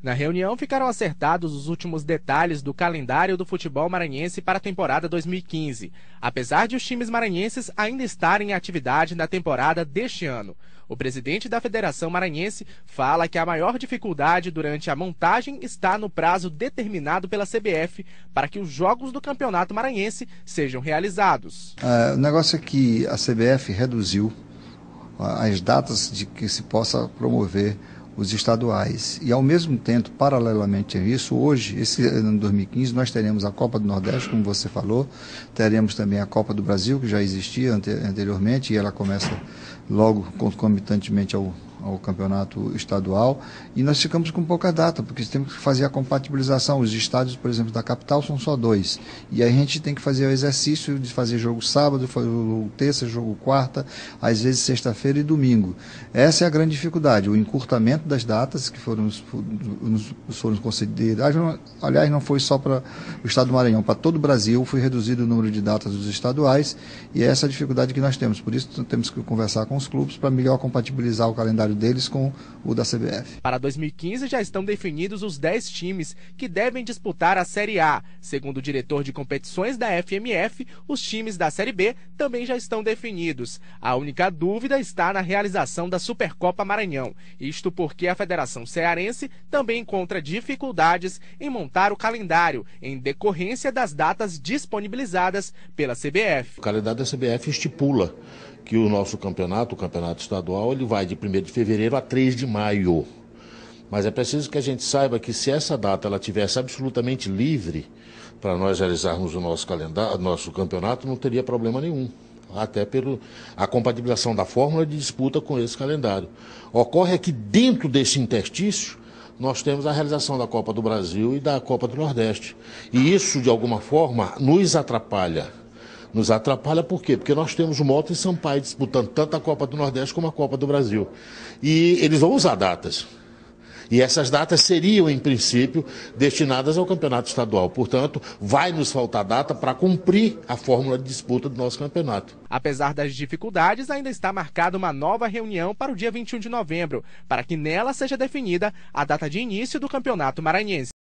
Na reunião ficaram acertados os últimos detalhes do calendário do futebol maranhense para a temporada 2015, apesar de os times maranhenses ainda estarem em atividade na temporada deste ano. O presidente da Federação Maranhense fala que a maior dificuldade durante a montagem está no prazo determinado pela CBF para que os jogos do Campeonato Maranhense sejam realizados. É, o negócio é que a CBF reduziu as datas de que se possa promover os estaduais. E ao mesmo tempo, paralelamente a isso, hoje, esse ano de 2015, nós teremos a Copa do Nordeste, como você falou, teremos também a Copa do Brasil, que já existia anteriormente, e ela começa logo concomitantemente ao ao campeonato estadual e nós ficamos com pouca data, porque temos que fazer a compatibilização. Os estádios, por exemplo, da capital são só dois. E aí a gente tem que fazer o exercício de fazer jogo sábado, jogo terça, jogo quarta, às vezes sexta-feira e domingo. Essa é a grande dificuldade, o encurtamento das datas que foram, foram concedidas. Aliás, não foi só para o estado do Maranhão, para todo o Brasil foi reduzido o número de datas dos estaduais e é essa a dificuldade que nós temos. Por isso, temos que conversar com os clubes para melhor compatibilizar o calendário deles com o da CBF. Para 2015 já estão definidos os 10 times que devem disputar a Série A. Segundo o diretor de competições da FMF, os times da Série B também já estão definidos. A única dúvida está na realização da Supercopa Maranhão. Isto porque a Federação Cearense também encontra dificuldades em montar o calendário em decorrência das datas disponibilizadas pela CBF. O calendário da CBF estipula que o nosso campeonato, o campeonato estadual, ele vai de 1 de fevereiro a 3 de maio. Mas é preciso que a gente saiba que se essa data ela tivesse absolutamente livre para nós realizarmos o nosso calendário, nosso campeonato, não teria problema nenhum. Até pela compatibilização da fórmula de disputa com esse calendário. Ocorre é que dentro desse interstício nós temos a realização da Copa do Brasil e da Copa do Nordeste. E isso, de alguma forma, nos atrapalha nos atrapalha por quê? Porque nós temos o em e Sampaio disputando tanto a Copa do Nordeste como a Copa do Brasil. E eles vão usar datas. E essas datas seriam, em princípio, destinadas ao campeonato estadual. Portanto, vai nos faltar data para cumprir a fórmula de disputa do nosso campeonato. Apesar das dificuldades, ainda está marcada uma nova reunião para o dia 21 de novembro, para que nela seja definida a data de início do campeonato maranhense.